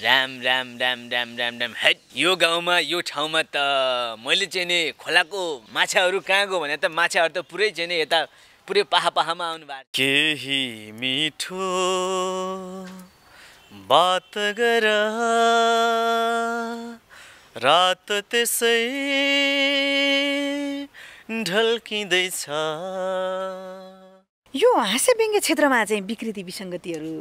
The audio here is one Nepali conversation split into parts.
राम राम राम राम राम राम हे यो गाउँमा यो ठाउँमा त मैले चाहिँ नि खोलाको माछाहरू कहाँ गयो भने त माछाहरू त पुरै चाहिँ नि यता पुरै पाहा पाहामा आउनु भएको केही मिठो बात गर रात त्यसै ढल्किँदैछ यो हाँसे व्यङ्ग्य क्षेत्रमा चाहिँ विकृति विसङ्गतिहरू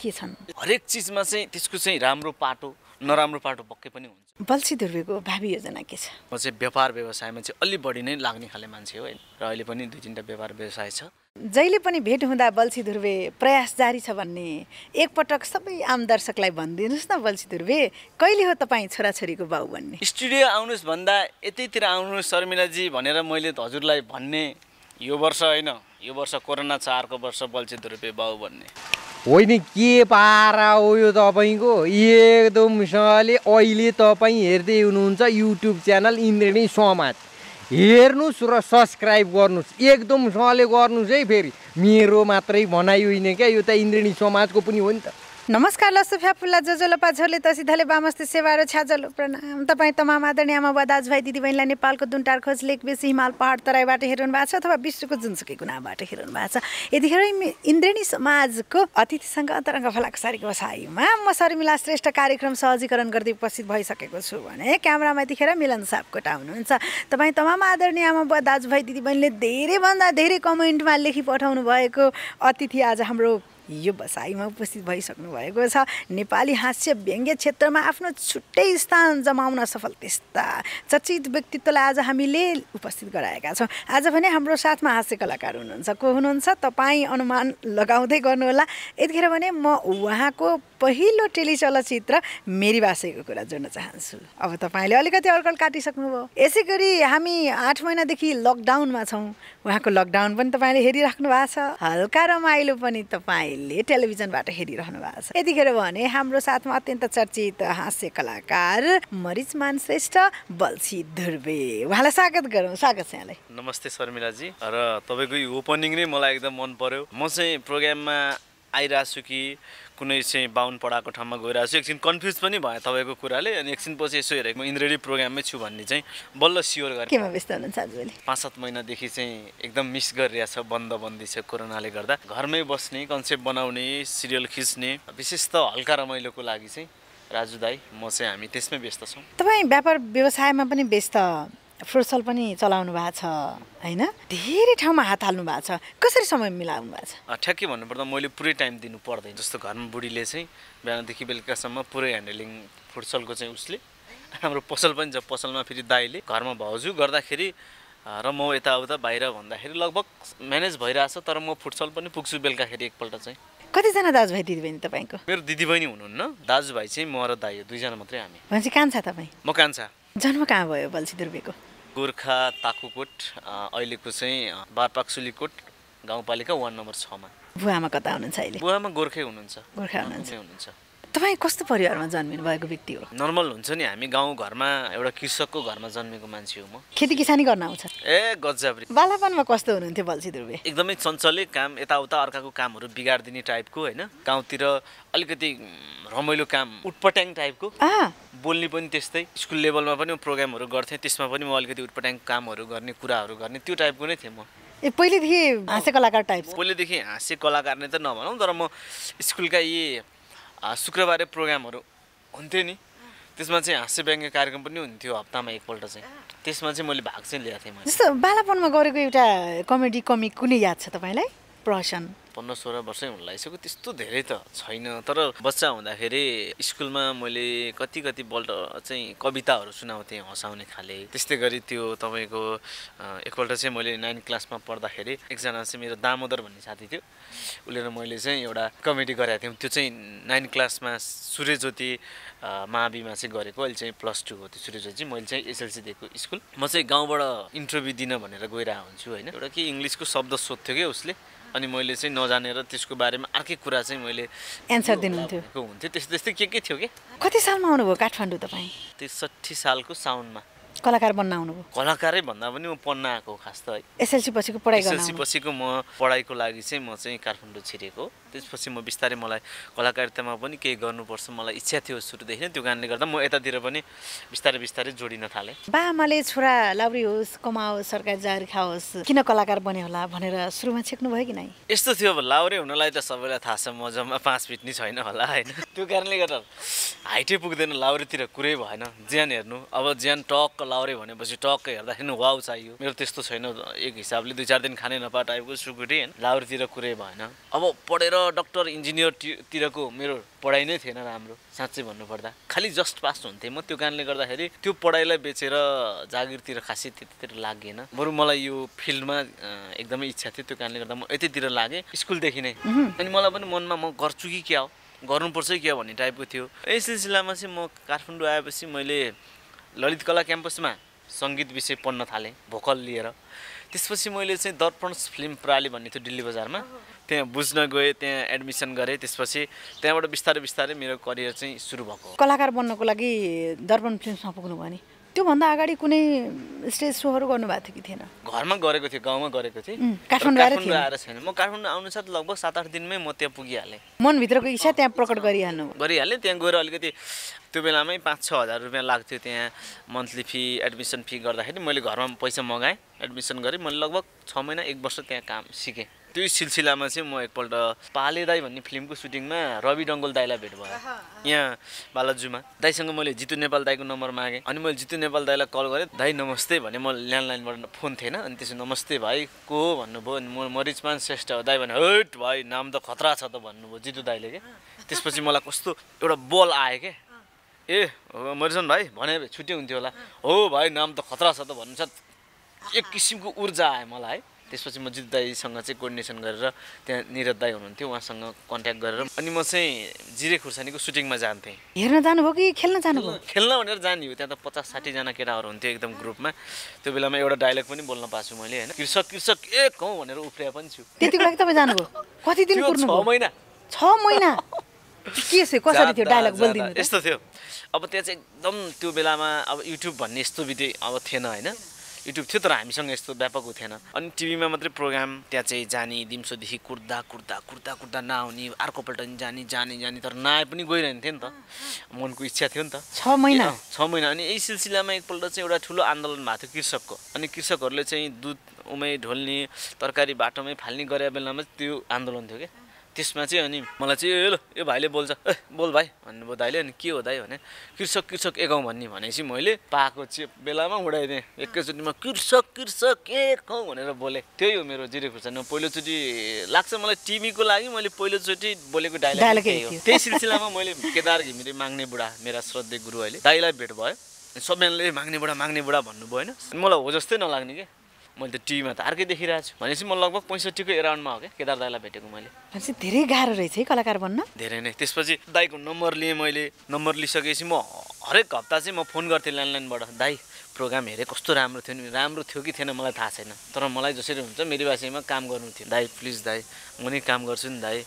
के छन् हरेक चिजमा चाहिँ त्यसको चाहिँ राम्रो पाटो नराम्रो पाटो पक्कै पनि हुन्छ बल्छी दुर्वेको भावी योजना के छ म चाहिँ व्यापार व्यवसायमा चाहिँ अलि बढी नै लाग्ने खाले मान्छे हो होइन र अहिले पनि दुई तिनवटा व्यापार व्यवसाय छ जहिले पनि भेट हुँदा बल्छी दुर्वे प्रयास जारी छ भन्ने एकपटक सबै आम दर्शकलाई भनिदिनुहोस् न बल्छी दुर्वे कहिले हो तपाईँ छोराछोरीको बाउ भन्ने स्टुडियो आउनुहोस् भन्दा यतैतिर आउनुहोस् शर्मिलाजी भनेर मैले हजुरलाई भन्ने यो वर्ष होइन यो वर्ष कोरोना छ अर्को वर्ष बल्छित रुपे बाउ भन्ने होइन के पारा हो यो तपाईँको एकदमसँगले अहिले तपाईँ हेर्दै हुनुहुन्छ युट्युब च्यानल इन्द्रिणी समाज हेर्नुहोस् र सब्सक्राइब गर्नुहोस् एकदमसँगले गर्नुहोस् है फेरि मेरो मात्रै भनाइ होइन क्या यो त इन्द्रिणी समाजको पनि हो नि त नमस्कार जो फ्याफुल्ला लपा झोले त सिधाले बामस्ते सेवा र छ्याजलो प्रणाम तपाईँ तमाम आदरणीय आमा दाजुभाइ दिदीबहिनीलाई नेपालको दुनटार खोज बेसी हिमाल पहाड तराईबाट हेर्नु भएको छ अथवा विश्वको जुनसुकै गुनाबाट हेर्नु भएको छ यतिखेर इन्द्रेणी समाजको अतिथिसँग अन्तरङ्ग फलाको सारीको सायुमा म शर्मिला श्रेष्ठ कार्यक्रम सहजीकरण गर्दै उपस्थित भइसकेको छु भने क्यामरामा यतिखेर मिलन सापकोटा हुनुहुन्छ तपाईँ तमाम आदरणीय आमा दाजुभाइ दिदीबहिनीले धेरैभन्दा धेरै कमेन्टमा लेखी पठाउनु भएको अतिथि आज हाम्रो यो बसाइमा उपस्थित भइसक्नु भएको छ नेपाली हास्य व्यङ्ग्य क्षेत्रमा आफ्नो छुट्टै स्थान जमाउन सफल त्यस्ता चर्चित व्यक्तित्वलाई आज हामीले उपस्थित गराएका छौँ आज भने हाम्रो साथमा हास्य कलाकार हुनुहुन्छ को हुनुहुन्छ तपाईँ अनुमान लगाउँदै गर्नुहोला यतिखेर भने म उहाँको पहिलो चलचित्र मेरी बासेको कुरा जोड्न चाहन्छु अब तपाईँले अलिकति अड्कल काटिसक्नुभयो यसै गरी हामी आठ महिनादेखि लकडाउनमा छौँ उहाँको लकडाउन पनि तपाईँले हेरिराख्नु भएको छ हल्का रमाइलो पनि तपाईँले टेलिभिजनबाट हेरिरहनु भएको छ यतिखेर भने हाम्रो साथमा अत्यन्त चर्चित हास्य कलाकार मरिच मान श्रेष्ठ बल्छी धुर्वे उहाँलाई स्वागत गरौँ स्वागत छ यहाँलाई नमस्ते शर्मिलाजी र तपाईँको यो ओपनिङ नै मलाई एकदम मन पर्यो म चाहिँ प्रोग्राममा आइरहेको छु कि कुनै चाहिँ बाहुन पढाएको ठाउँमा गइरहेको छु एकछिन कन्फ्युज पनि भयो तपाईँको कुराले अनि एकछिनपछि यसो हेरेको म इन्द्रेडी प्रोग्राममै छु भन्ने चाहिँ बल्ल स्योर गरेँ व्यस्त हुनुहुन्छ पाँच सात महिनादेखि चाहिँ एकदम मिस गरिरहेछ बन्द बन्दी छ कोरोनाले गर्दा घरमै बस्ने कन्सेप्ट बनाउने सिरियल खिच्ने विशेष त हल्का रमाइलोको लागि चाहिँ राजु दाई म चाहिँ हामी त्यसमै व्यस्त छौँ तपाईँ व्यापार व्यवसायमा पनि व्यस्त फुर्सल पनि चलाउनु भएको छ होइन धेरै ठाउँमा हात हाल्नु भएको छ कसरी समय मिलाउनु भएको छ ठ्याक्कै भन्नुपर्दा मैले पुरै टाइम दिनु पर्दैन जस्तो घरमा बुढीले चाहिँ बिहानदेखि बेलुकासम्म पुरै ह्यान्डलिङ फुर्सलको चाहिँ उसले हाम्रो पसल पनि छ पसलमा फेरि दाईले घरमा भाउजू गर्दाखेरि र म यताउता बाहिर भन्दाखेरि लगभग म्यानेज भइरहेछ तर म फुटसल पनि पुग्छु बेलुकाखेरि एकपल्ट चाहिँ कतिजना दाजुभाइ दिदीबहिनी तपाईँको मेरो दिदीबहिनी हुनुहुन्न दाजुभाइ चाहिँ म र दाई हो दुईजना मात्रै हामी भनेपछि कान्छा तपाईँ म कान्छा जन्म कहाँ भयो बल्छी दुर्वेको गोर्खा ताकुकोट अहिलेको चाहिँ बारपाक गाउँपालिका वार्ड नम्बर छमा बुवामा कता हुनुहुन्छ अहिले बुवामा गोर्खै हुनुहुन्छ गोर्खा हुनुहुन्छ तपाईँ कस्तो परिवारमा जन्मिनु भएको व्यक्ति हो नर्मल हुन्छ नि हामी गाउँ घरमा एउटा कृषकको घरमा जन्मेको मान्छे हो म खेती किसानी गर्न आउँछ ए गजाब्री बालापनमा कस्तो हुनुहुन्थ्यो बल्छी दुर्वे एकदमै चञ्चले काम यताउता अर्काको कामहरू बिगारिदिने टाइपको होइन गाउँतिर अलिकति रमाइलो काम उटपट्याङ टाइपको बोल्ने पनि त्यस्तै स्कुल लेभलमा पनि म प्रोग्रामहरू गर्थेँ त्यसमा पनि म अलिकति उटपट्याङ कामहरू गर्ने कुराहरू गर्ने त्यो टाइपको नै थिएँ म ए पहिलेदेखि हाँसे कलाकार टाइप पहिलेदेखि हाँसे कलाकार नै त नभनौँ तर म स्कुलका यी शुक्रबारे प्रोग्रामहरू हुन्थ्यो नि त्यसमा चाहिँ हाँस्य व्यङ्ग्य कार्यक्रम पनि हुन्थ्यो हप्तामा एकपल्ट चाहिँ त्यसमा चाहिँ मैले भाग चाहिँ लिएको थिएँ जस्तो बालापनमा गरेको एउटा कमेडी कमिक कुनै याद छ तपाईँलाई प्रहसन पन्ध्र सोह्र वर्षै हुन लागिसक्यो त्यस्तो धेरै त छैन तर बच्चा हुँदाखेरि स्कुलमा मैले कति कति बल्ट चाहिँ कविताहरू सुनाउँथेँ हँसाउने खाले त्यस्तै गरी त्यो तपाईँको एकपल्ट चाहिँ मैले नाइन क्लासमा पढ्दाखेरि एकजना चाहिँ मेरो दामोदर भन्ने साथी थियो उसले र मैले चाहिँ एउटा कमेडी गराएको थियौँ त्यो चाहिँ नाइन क्लासमा सूर्यज्योति माविमा चाहिँ गरेको अहिले चाहिँ प्लस टू हो त्यो सूर्यज्योति चाहिँ मैले चाहिँ एसएलसी दिएको स्कुल म चाहिँ गाउँबाट इन्टरभ्यू दिन भनेर गइरहेको हुन्छु होइन एउटा कि इङ्ग्लिसको शब्द सोध्थ्यो क्या उसले अनि मैले चाहिँ नजानेर त्यसको बारेमा अर्कै कुरा चाहिँ मैले एन्सर दिनुहुन्थ्यो हुन्थ्यो त्यस्तो त्यस्तै के के थियो कि कति सालमा आउनुभयो काठमाडौँ तपाईँ त्रिसठी सालको साउनमा कलाकार बन्न आउनुभयो कलाकारै भन्दा पनि म पढ्न आएको खास त एसएलसी पछिको पढाइ एसएलसी पछिको म पढाइको लागि चाहिँ म चाहिँ काठमाडौँ छिरेको त्यसपछि म बिस्तारै मलाई कलाकारितामा पनि केही गर्नुपर्छ मलाई इच्छा थियो सुरुदेखि नै त्यो कारणले गर्दा म यतातिर पनि बिस्तारै बिस्तारै जोडिन थालेँ बा छोरा लाउरी होस् कमाओस् सरकारी जारी खाओस् किन कलाकार बन्यो होला भनेर सुरुमा छेक्नु भयो कि नै यस्तो थियो अब लाउरे हुनलाई त सबैलाई थाहा छ म जम्मा पाँच फिट नै छैन होला होइन त्यो कारणले गर्दा हाइटै पुग्दैन लाउरेतिर कुरै भएन ज्यान हेर्नु अब ज्यान टक लाउरे भनेपछि टक्क हेर्दाखेरि वाउ चाहियो मेरो त्यस्तो छैन एक हिसाबले दुई चार दिन खाने नपा टाइपको सुकुटी होइन लाउरेतिर कुरै भएन अब पढेर डक्टर इन्जिनियरतिरको मेरो पढाइ नै थिएन राम्रो साँच्चै भन्नुपर्दा खालि जस्ट पास हुन्थेँ म त्यो कारणले गर्दाखेरि त्यो पढाइलाई बेचेर जागिरतिर खासै त्यतातिर लागेन बरु मलाई यो फिल्डमा एकदमै इच्छा थियो त्यो कारणले गर्दा म यतितिर लागेँ स्कुलदेखि नै अनि मलाई पनि मनमा म गर्छु कि क्या हो गर्नुपर्छ कि क्या भन्ने टाइपको थियो यस सिलसिलामा चाहिँ म काठमाडौँ आएपछि मैले ललित कला क्याम्पसमा सङ्गीत विषय पढ्न थालेँ भोकल लिएर त्यसपछि मैले चाहिँ दर्पण फिल्म प्राली भन्ने थियो दिल्ली बजारमा त्यहाँ बुझ्न गएँ त्यहाँ एडमिसन गरेँ त्यसपछि त्यहाँबाट बिस्तारै बिस्तारै मेरो करियर चाहिँ सुरु भएको कलाकार बन्नको लागि दर्पण फिल्मसम्म पुग्नु भने त्योभन्दा अगाडि कुनै स्टेज सोहरू गर्नुभएको थियो कि थिएन घरमा गरेको थियो गाउँमा गरेको थिएँ काठमाडौँ आएर छैन म काठमाडौँ आउनु साथ लगभग सात आठ दिनमै म त्यहाँ पुगिहालेँ मनभित्रको इच्छा त्यहाँ प्रकट गरिहाल्नु गरिहालेँ त्यहाँ गएर अलिकति त्यो बेलामै पाँच छ हजार रुपियाँ लाग्थ्यो त्यहाँ मन्थली फी एडमिसन फी गर्दाखेरि मैले घरमा पैसा मगाएँ एडमिसन गरेँ मैले लगभग छ महिना एक वर्ष त्यहाँ काम सिकेँ त्यो सिलसिलामा चाहिँ म एकपल्ट पाले दाई भन्ने फिल्मको सुटिङमा रवि डङ्गोल दाईलाई भेट भयो यहाँ बालाजुमा दाईसँग मैले जितु नेपाल दाईको नम्बर मागेँ अनि मैले जितु नेपाल दाईलाई कल गरेँ दाई नमस्ते भने म ल्यान्डलाइनबाट फोन थिएन अनि त्यसो नमस्ते भाइ को हो भन्नुभयो अनि म मरिचमान श्रेष्ठ हो दाई भने हट भाइ नाम त खतरा छ त भन्नुभयो जितु दाईले क्या त्यसपछि मलाई कस्तो एउटा बल आयो क्या ए हो मरिसन भाइ भने छुट्टै हुन्थ्यो होला हो भाइ नाम त खतरा छ त भन्नु छ एक किसिमको ऊर्जा आयो मलाई है त्यसपछि म जित दाईसँग चाहिँ कोर्डिनेसन गरेर त्यहाँ निरज दाई हुनुहुन्थ्यो उहाँसँग कन्ट्याक्ट गरेर अनि म चाहिँ जिरे खुर्सानीको सुटिङमा जान्थेँ हेर्न जानुभयो कि खेल्न जानुभयो खेल्न भनेर जाने हो त्यहाँ त पचास साठीजना केटाहरू हुन्थ्यो एकदम ग्रुपमा त्यो बेलामा एउटा डाइलग पनि बोल्न पाएको छु मैले होइन कृषक कृषक एक हौ भनेर उफ्रिया पनि छु त्यतिको लागि तपाईँ जानुभयो कति दिन छ महिना छ महिना के थियो कसरी थियो डायलग बोलिदिनु यस्तो थियो अब त्यहाँ चाहिँ एकदम त्यो बेलामा अब युट्युब भन्ने यस्तो विधि अब थिएन होइन युट्युब थियो तर हामीसँग यस्तो व्यापक थिएन अनि टिभीमा मात्रै प्रोग्राम त्यहाँ चाहिँ जाने दिउँसोदेखि कुर्दा कुर्दा कुर्दा कुर्दा नआउने अर्कोपल्ट पनि जाने जाने जाने तर नआए पनि गइरहने थियो नि त मनको इच्छा थियो नि त छ महिना छ महिना अनि यही सिलसिलामा एकपल्ट चाहिँ एउटा ठुलो आन्दोलन भएको थियो कृषकको अनि कृषकहरूले चाहिँ दुध उमै ढोल्ने तरकारी बाटोमै फाल्ने गरे बेलामा त्यो आन्दोलन थियो क्या त्यसमा चाहिँ अनि मलाई चाहिँ ए ल यो भाइले बोल्छ ए बोल भाइ भन्नुभयो दाइले अनि के हो दाइ भने कृषक कृषक एकाउँ भन्ने भनेपछि मैले पाएको चाहिँ बेलामा उडाइदिएँ म कृषक कृषक एकाउँ भनेर बोलेँ त्यही हो मेरो जिरो खुर्सानी पहिलोचोटि लाग्छ मलाई टिभीको लागि मैले पहिलोचोटि बोलेको डाइलग त्यही सिलसिलामा मैले केदार घिमिरे माग्ने बुढा मेरा श्रद्धे गुरु अहिले दाइलाई भेट भयो सबैजनाले माग्ने बुढा माग्ने बुढा भन्नुभयो होइन मलाई हो जस्तै नलाग्ने क्या मैले त टिभीमा त अर्कै देखिरहेको छु भनेपछि म लगभग पैँसठीको एराउन्डमा हो क्या केदार दाईलाई भेटेको मैले भनेपछि धेरै गाह्रो रहेछ है कलाकार बन्न धेरै नै त्यसपछि दाईको नम्बर लिएँ मैले नम्बर लिइसकेपछि म हरेक हप्ता चाहिँ म फोन गर्थेँ ल्यान्डलाइनबाट दाई प्रोग्राम हेरेँ कस्तो राम्रो थियो नि राम्रो थियो कि थिएन मलाई थाहा छैन तर मलाई जसरी हुन्छ मेरो बासीमा काम गर्नु थियो दाई प्लिज दाई म नै काम गर्छु नि दाई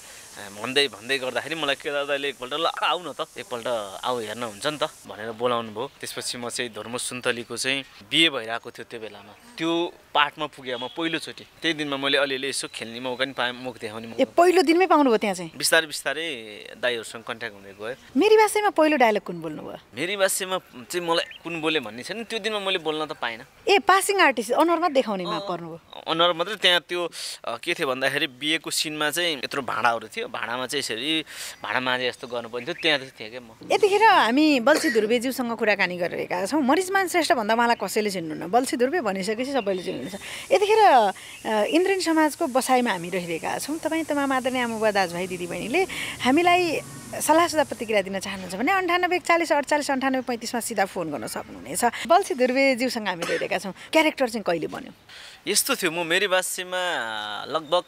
भन्दै भन्दै गर्दाखेरि मलाई केदार दाईले एकपल्ट ल आऊ न त एकपल्ट आऊ हेर्न हुन्छ नि त भनेर बोलाउनु भयो त्यसपछि म चाहिँ धर्म सुन्तलीको चाहिँ बिहे भइरहेको थियो त्यो बेलामा त्यो पाठमा पुगेँ म पहिलोचोटि त्यही दिनमा मैले अलिअलि यसो खेल्ने मौका नि पाएँ मुख देखाउने ए पहिलो दिनमै पाउनुभयो त्यहाँ चाहिँ बिस्तारै बिस्तारै दाईहरूसँग कन्ट्याक्ट हुँदै गयो मेरी भाषामा पहिलो डायलग कुन बोल्नु भयो मेरी भाषामा चाहिँ मलाई कुन बोले भन्ने छैन त्यो दिनमा मैले बोल्न त पाइनँ ए पासिङ आर्टिस्ट अनरमा देखाउनेमा गर्नुभयो अनर मात्रै त्यहाँ त्यो के थियो भन्दाखेरि बिहेको सिनमा चाहिँ यत्रो भाँडाहरू थियो भाँडामा चाहिँ यसरी भाँडा माझे जस्तो गर्नुपर्ने थियो त्यहाँ चाहिँ थिएँ क्या म यतिखेर हामी बल्छी धुर्बेज्यूसँग कुराकानी गरिरहेका छौँ मरिजमान श्रेष्ठ भन्दा मलाई कसैले चिन्नुहुन्न बल्छी धुर्बे भनिसकेपछि सबैले चिन्नु हुन्छ यतिखेर इन्द्रियन समाजको बसाइमा हामी रहिरहेका छौँ तपाईँ तमा मादरने आमुबा दाजुभाइ दिदीबहिनीले हामीलाई सल्लाह सुझाव प्रतिक्रिया दिन चाहनुहुन्छ भने अन्ठानब्बे चालिस अडचालिस अन्ठानब्बे पैँतिसमा सिधा फोन गर्न सक्नुहुनेछ बल्छी धुर्वेज्यूसँग हामी रहिरहेका छौँ क्यारेक्टर चाहिँ कहिले बन्यो यस्तो थियो म मेरी बासीमा लगभग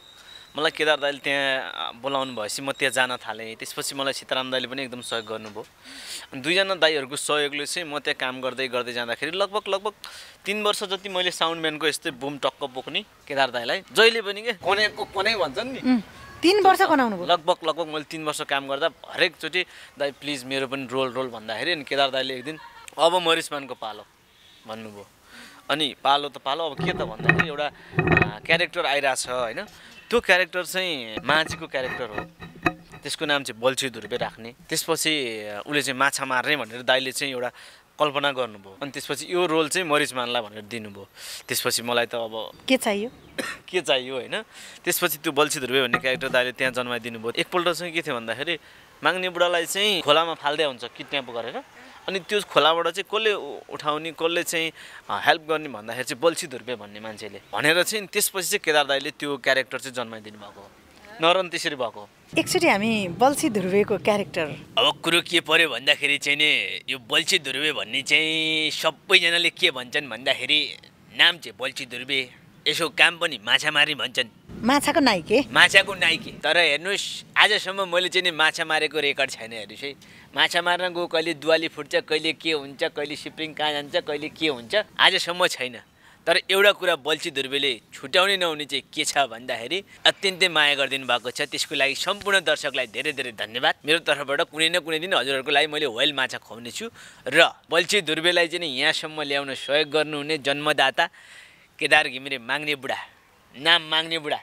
मलाई केदार दाइले त्यहाँ बोलाउनु भएपछि म त्यहाँ जान थालेँ त्यसपछि मलाई सीताराम दाइले पनि एकदम सहयोग गर्नुभयो अनि दुईजना दाईहरूको सहयोगले चाहिँ म त्यहाँ काम गर्दै गर्दै जाँदाखेरि लगभग लगभग तिन वर्ष जति मैले साउन्ड म्यानको यस्तै बुम टक्क बोक्ने केदार दाईलाई जहिले पनि के कनेको कनै भन्छन् नि तिन वर्ष बनाउनु लगभग लगभग मैले तिन वर्ष काम गर्दा हरेकचोटि दाई प्लिज मेरो पनि रोल रोल भन्दाखेरि अनि केदार दाईले एक दिन अब मरिसमानको पालो भन्नुभयो अनि पालो त पालो अब के त भन्दाखेरि एउटा क्यारेक्टर आइरहेछ होइन त्यो क्यारेक्टर चाहिँ माझीको क्यारेक्टर हो त्यसको नाम चाहिँ बल्छी धुर्वे राख्ने त्यसपछि उसले चाहिँ माछा मार्ने भनेर दाइले चाहिँ एउटा कल्पना गर्नुभयो अनि त्यसपछि यो रोल चाहिँ मरिच मान्ला भनेर दिनुभयो त्यसपछि मलाई त अब के चाहियो के चाहियो होइन त्यसपछि त्यो बल्छी धुर्वे भन्ने क्यारेक्टर दाइले त्यहाँ जन्माइदिनु भयो एकपल्ट चाहिँ के थियो भन्दाखेरि माग्ने बुढालाई चाहिँ खोलामा फाल्दै हुन्छ किडन्याप गरेर अनि त्यो खोलाबाट चाहिँ कसले उठाउने कसले चाहिँ हेल्प गर्ने भन्दाखेरि चाहिँ बल्छी धुर्पे भन्ने मान्छेले भनेर चाहिँ त्यसपछि चाहिँ केदार दाईले त्यो क्यारेक्टर चाहिँ जन्माइदिनु भएको नरन त्यसरी भएको एकचोटि हामी बल्छी धुर्वेको क्यारेक्टर अब कुरो के पर्यो भन्दाखेरि चाहिँ नि यो बल्छी धुर्वे भन्ने चाहिँ सबैजनाले के भन्छन् भन्दाखेरि नाम चाहिँ बल्छी धुर्वे यसो काम पनि माछा मार्ने भन्छन् माछाको नाइके माछाको नाइके तर हेर्नुहोस् आजसम्म मैले चाहिँ नि माछा मारेको रेकर्ड छैन हेर्नुहोस् है माछा मार्न गयो कहिले दुवाली फुट्छ कहिले के हुन्छ कहिले सिप्रिङ कहाँ जान्छ कहिले के हुन्छ आजसम्म छैन तर एउटा कुरा बल्छी धुर्बेले छुट्याउने नहुने चाहिँ के छ भन्दाखेरि अत्यन्तै माया गरिदिनु भएको छ त्यसको लागि सम्पूर्ण दर्शकलाई धेरै धेरै धन्यवाद मेरो तर्फबाट कुनै न कुनै दिन हजुरहरूको लागि मैले होइल माछा खुवाउनेछु र बल्छी धुर्बेलाई चाहिँ यहाँसम्म ल्याउन सहयोग गर्नुहुने जन्मदाता केदार घिमिरे माग्ने बुढा नाम माग्ने बुढा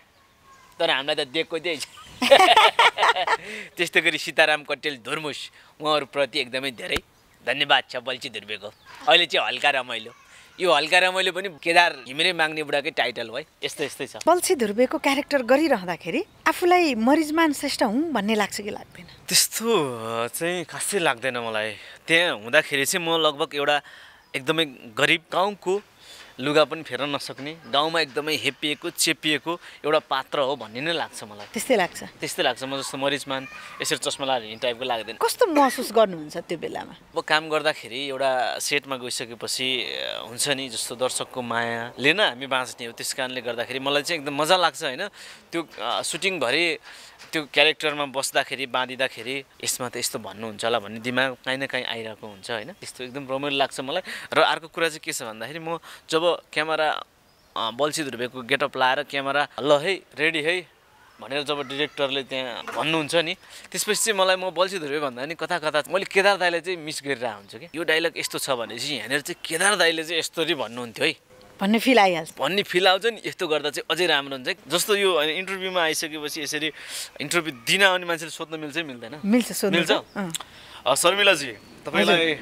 तर हामीलाई त दिएको त्यही त्यस्तो गरी सीताराम कटेल धुर्मुस उहाँहरूप्रति एकदमै धेरै धन्यवाद छ बल्छी धुर्बेको अहिले चाहिँ हल्का रमाइलो यो हल्का रमाइलो पनि केदार हिमिरे माग्ने बुढाकै टाइटल भयो यस्तो यस्तै छ बल्छी धुर्बेको क्यारेक्टर गरिरहँदाखेरि आफूलाई मरिजमान श्रेष्ठ हुँ भन्ने लाग्छ कि लाग्दैन त्यस्तो चाहिँ खासै लाग्दैन मलाई त्यहाँ हुँदाखेरि चाहिँ म लगभग एउटा एकदमै गरिब गाउँको लुगा पनि फेर्न नसक्ने गाउँमा एकदमै हेपिएको चेपिएको एउटा पात्र हो भन्ने नै लाग्छ मलाई त्यस्तै लाग्छ त्यस्तै लाग्छ म जस्तो मरिचमान यसरी चस्मा लगाएर हिँड्ने टाइपको लाग्दैन कस्तो महसुस गर्नुहुन्छ त्यो बेलामा अब काम गर्दाखेरि एउटा सेटमा गइसकेपछि हुन्छ नि जस्तो दर्शकको मायाले नै हामी बाँच्ने हो त्यस कारणले गर्दाखेरि मलाई चाहिँ एकदम मजा लाग्छ होइन त्यो सुटिङभरि त्यो क्यारेक्टरमा बस्दाखेरि बाँधिँदाखेरि यसमा त यस्तो भन्नुहुन्छ होला भन्ने दिमाग काहीँ न काहीँ आइरहेको हुन्छ होइन त्यस्तो एकदम रमाइलो लाग्छ मलाई र अर्को कुरा चाहिँ के छ भन्दाखेरि म जब क्यामेरा बल्छी ध्रुवेको गेटअप लाएर क्यामेरा ल है रेडी है भनेर जब डिरेक्टरले त्यहाँ भन्नुहुन्छ नि त्यसपछि चाहिँ मलाई म बल्छी ध्रुवे भन्दा नि कता कता मैले केदार दाईलाई चाहिँ मिस गरिरहेको हुन्छु कि यो डाइलग यस्तो छ भनेपछि यहाँनिर चाहिँ केदार दाईले चाहिँ यसरी भन्नुहुन्थ्यो है भन्ने फिल आइहाल्छ भन्ने फिल आउँछ नि यस्तो गर्दा चाहिँ अझै राम्रो हुन्छ जस्तो यो इन्टरभ्यूमा आइसकेपछि यसरी इन्टरभ्यू दिन आउने मान्छेले सोध्न मिल्छ मिल्दैन मिल्छ मिल्छ शर्मिलाजी तपाईँलाई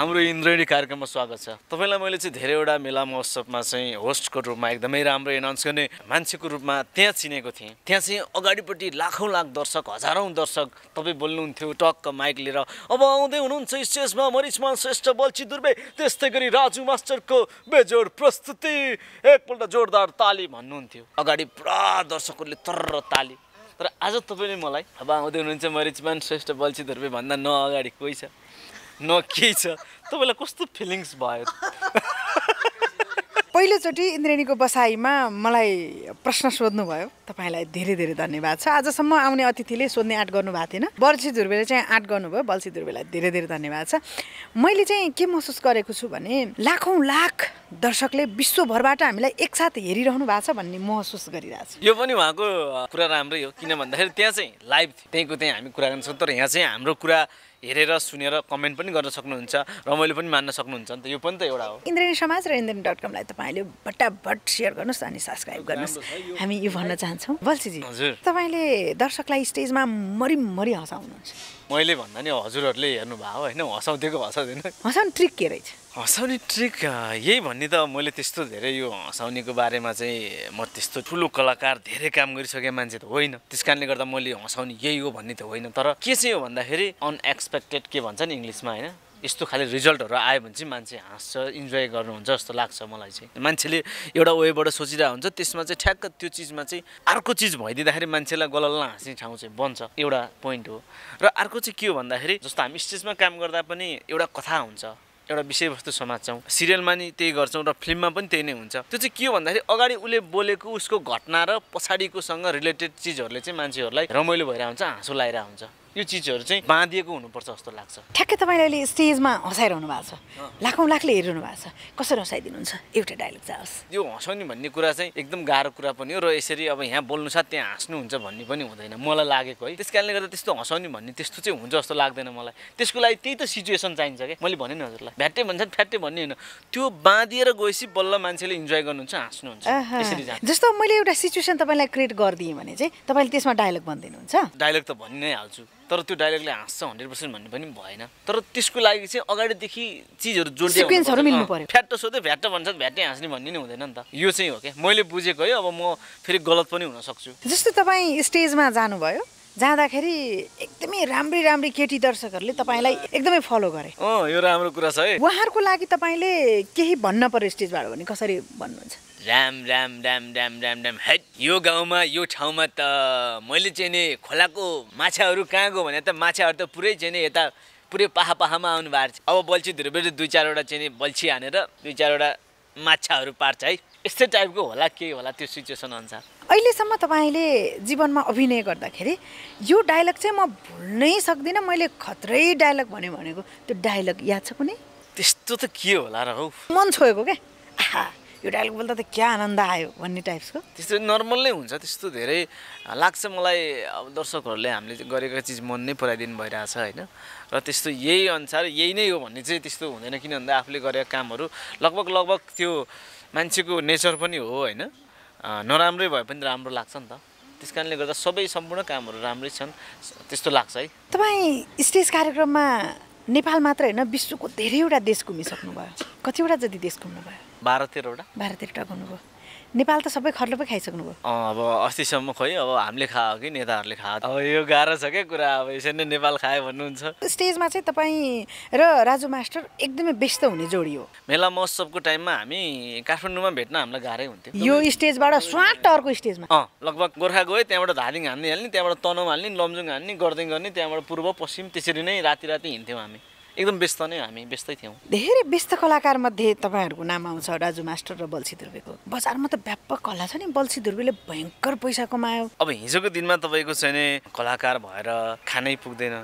हाम्रो इन्द्रणी कार्यक्रममा स्वागत छ तपाईँलाई मैले चाहिँ धेरैवटा मेला महोत्सवमा चाहिँ होस्टको रूपमा एकदमै राम्रो एनाउन्स गर्ने मान्छेको रूपमा त्यहाँ चिनेको थिएँ त्यहाँ चाहिँ अगाडिपट्टि लाखौँ लाख दर्शक हजारौँ दर्शक तपाईँ बोल्नुहुन्थ्यो टक्क माइक लिएर अब आउँदै हुनुहुन्छ स्टेजमा मरिचमान श्रेष्ठ बल्छी दुर्वे त्यस्तै गरी राजु मास्टरको बेजोड प्रस्तुति एकपल्ट जोरदार ताली भन्नुहुन्थ्यो अगाडि पुरा दर्शकहरूले तर ताली तर आज तपाईँले मलाई अब आउँदै हुनुहुन्छ मरिचमान श्रेष्ठ बल्छी दुर्बे भन्दा नअगाडि कोही छ न केही छ तपाईँलाई कस्तो फिलिङ्स भयो पहिलोचोटि इन्द्रेणीको बसाइमा मलाई प्रश्न सोध्नुभयो तपाईँलाई धेरै धेरै धन्यवाद छ आजसम्म आउने अतिथिले सोध्ने आँट गर्नुभएको थिएन बल्छी धुर्वेले चाहिँ आँट गर्नुभयो बल्छी धुर्वेलाई धेरै धेरै धन्यवाद छ मैले चाहिँ के महसुस गरेको छु भने लाखौँ लाख दर्शकले विश्वभरबाट हामीलाई एकसाथ हेरिरहनु भएको छ भन्ने महसुस गरिरहेको छ यो पनि उहाँको कुरा राम्रै हो किन भन्दाखेरि त्यहाँ चाहिँ लाइभ त्यहीँको त्यहीँ हामी कुरा गर्न सक्छौँ तर यहाँ चाहिँ हाम्रो कुरा हेरेर सुनेर कमेन्ट पनि गर्न सक्नुहुन्छ र मैले पनि मान्न सक्नुहुन्छ नि त यो पनि त एउटा हो इन्द्रेणी समाज र इन्द्रेणी डट कमलाई तपाईँले भट्टाभट सेयर गर्नुहोस् अनि सब्सक्राइब गर्नुहोस् हामी यो भन्न चाहन्छौँ चाहन्छौँ बल्छीजी हजुर तपाईँले दर्शकलाई स्टेजमा मरिमरि हँसाउनुहुन्छ मैले भन्दा नि हजुरहरूले हेर्नुभयो होइन हँसाउँदिएको हँसाउँदैन हँसाउने ट्रिक के रहेछ हँसाउने ट्रिक यही भन्ने त मैले त्यस्तो धेरै यो हँसाउनेको बारेमा चाहिँ म त्यस्तो ठुलो कलाकार धेरै काम गरिसकेँ मान्छे त होइन त्यस कारणले गर्दा मैले हँसाउने यही हो भन्ने त होइन तर के चाहिँ हो भन्दाखेरि अनएक्सपेक्टेड के भन्छ नि इङ्ग्लिसमा होइन यस्तो खाले रिजल्टहरू आयो भने चाहिँ मान्छे हाँस्छ इन्जोय गर्नुहुन्छ जस्तो लाग्छ मलाई चाहिँ मान्छेले एउटा वेबाट सोचिरहेको हुन्छ त्यसमा चाहिँ ठ्याक्क त्यो चिजमा चाहिँ अर्को चिज भइदिँदाखेरि मान्छेलाई गलल्ला हाँस्ने ठाउँ चाहिँ बन्छ एउटा पोइन्ट हो र अर्को चाहिँ के हो भन्दाखेरि जस्तो हामी स्टेजमा काम गर्दा पनि एउटा कथा हुन्छ एउटा विषयवस्तु समात्छौँ सिरियलमा नि त्यही गर्छौँ र फिल्ममा पनि त्यही नै हुन्छ त्यो चाहिँ के हो भन्दाखेरि अगाडि उसले बोलेको उसको घटना र पछाडिकोसँग रिलेटेड चिजहरूले चाहिँ मान्छेहरूलाई रमाइलो भइरहेको हुन्छ हाँसो लगाइरहेको हुन्छ यो चिजहरू चाहिँ बाँधिएको हुनुपर्छ जस्तो लाग्छ ठ्याक्कै तपाईँले अहिले स्टेजमा हँसाइरहनु भएको छ लाखौँ लाखले हेरिरहनु भएको छ कसरी हँसाइदिनुहुन्छ एउटा डायलग जाओस् यो हँसाउने भन्ने कुरा चाहिँ एकदम गाह्रो कुरा पनि हो र यसरी अब यहाँ बोल्नु साथ त्यहाँ हाँस्नुहुन्छ भन्ने पनि हुँदैन मलाई लागेको है त्यस कारणले गर्दा त्यस्तो हँसाउने भन्ने त्यस्तो चाहिँ हुन्छ जस्तो लाग्दैन मलाई त्यसको लागि त्यही त सिचुएसन चाहिन्छ क्या मैले भने नि हजुरलाई भ्याटे भन्छ फ्याटे भन्ने होइन त्यो बाँधिएर गएपछि बल्ल मान्छेले इन्जोय गर्नुहुन्छ हाँस्नुहुन्छ जस्तो मैले एउटा सिचुएसन तपाईँलाई क्रिएट गरिदिएँ भने चाहिँ तपाईँले त्यसमा डायलग भनिदिनुहुन्छ डायलग त भनि नै हाल्छु तर त्यो डाइलेक्टले हाँस्छ हन्ड्रेड पर्सेन्ट भन्ने पनि भएन तर त्यसको लागि चाहिँ अगाडिदेखि चिजहरू जोड्दै फ्याट्ट सोध्दै भ्याट्ट भन्छ भ्याटै हाँस्ने भन्ने नै हुँदैन नि त यो चाहिँ हो क्या मैले बुझेको है अब म फेरि गलत पनि हुनसक्छु जस्तो तपाईँ स्टेजमा जानुभयो जाँदाखेरि एकदमै राम्री राम्री केटी दर्शकहरूले तपाईँलाई एकदमै फलो गरे अँ यो राम्रो कुरा छ है उहाँहरूको लागि तपाईँले केही भन्न पर्यो स्टेजबाट भने कसरी भन्नुहुन्छ राम राम राम राम राम राम हैट यो गाउँमा यो ठाउँमा त मैले चाहिँ नि खोलाको माछाहरू कहाँ गयो भने त माछाहरू त पुरै चाहिँ नि यता पुरै पाहा पाहामा आउनु भएको छ अब बल्छी धुरुपेर दुई चारवटा नि बल्छी हानेर दुई चारवटा माछाहरू पार्छ है यस्तै टाइपको होला के होला त्यो सिचुएसन अनुसार अहिलेसम्म तपाईँले जीवनमा अभिनय गर्दाखेरि यो डायलग चाहिँ म भुल्नै सक्दिनँ मैले खत्रै डायलग भने भनेको त्यो डायलग याद छ कुनै त्यस्तो त के होला र हौ मन छोएको क्या यो डायलग बोल्दा त क्या आनन्द आयो भन्ने टाइप्सको त्यस्तो नर्मल नै हुन्छ त्यस्तो धेरै लाग्छ मलाई अब दर्शकहरूले हामीले गरेको चिज मन नै पुऱ्याइदिनु भइरहेछ होइन र त्यस्तो यही अनुसार यही नै हो भन्ने चाहिँ त्यस्तो हुँदैन किन भन्दा आफूले गरेका कामहरू लगभग लगभग त्यो मान्छेको नेचर पनि हो होइन नराम्रै भए पनि राम्रो लाग्छ नि त त्यस कारणले गर्दा सबै सम्पूर्ण कामहरू राम्रै छन् त्यस्तो लाग्छ है तपाईँ स्टेज कार्यक्रममा नेपाल मात्र होइन विश्वको धेरैवटा देश घुमिसक्नुभयो कतिवटा जति देश घुम्नुभयो बाह्र तेह्रवटा बाह्र तेह्रवटा नेपाल त सबै खर्लो पो खाइसक्नुभयो अब अस्तिसम्म खोइ अब हामीले खायो कि नेताहरूले खायो अब यो गाह्रो छ क्या कुरा अब यसरी नै नेपाल खायो भन्नुहुन्छ स्टेजमा चाहिँ तपाईँ र राजु मास्टर एकदमै व्यस्त हुने जोडी हो मेला महोत्सवको टाइममा हामी काठमाडौँमा भेट्न हामीलाई गाह्रै हुन्थ्यो यो स्टेजबाट स्वाट अर्को स्टेजमा अँ लगभग गोर्खा गयो त्यहाँबाट धादिङ हान्ने हाल्ने त्यहाँबाट तनाउ हाल्ने लमजुङ हान्ने गर्दै गर्ने त्यहाँबाट पूर्व पश्चिम त्यसरी नै राति राति हिँड्थ्यौँ हामी एकदम व्यस्त नै हामी व्यस्तै थियौँ धेरै व्यस्त कलाकार मध्ये तपाईँहरूको नाम आउँछ राजु मास्टर र बल्छी दुर्वेको बजारमा त व्यापक कला छ नि बल्छी दुर्वेले भयङ्कर पैसा कमायो अब हिजोको दिनमा तपाईँको चाहिँ कलाकार भएर खानै पुग्दैन